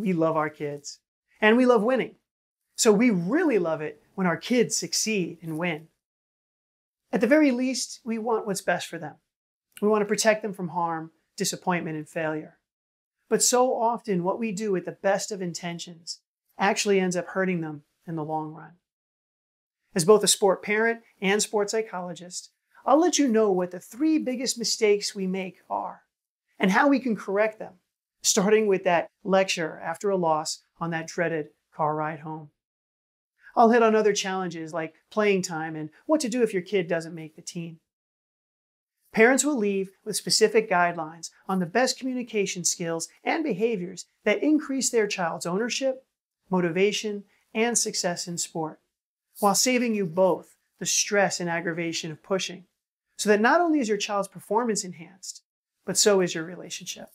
We love our kids and we love winning. So we really love it when our kids succeed and win. At the very least, we want what's best for them. We want to protect them from harm, disappointment, and failure. But so often, what we do with the best of intentions actually ends up hurting them in the long run. As both a sport parent and sport psychologist, I'll let you know what the three biggest mistakes we make are and how we can correct them starting with that lecture after a loss on that dreaded car ride home. I'll hit on other challenges like playing time and what to do if your kid doesn't make the team. Parents will leave with specific guidelines on the best communication skills and behaviors that increase their child's ownership, motivation, and success in sport, while saving you both the stress and aggravation of pushing, so that not only is your child's performance enhanced, but so is your relationship.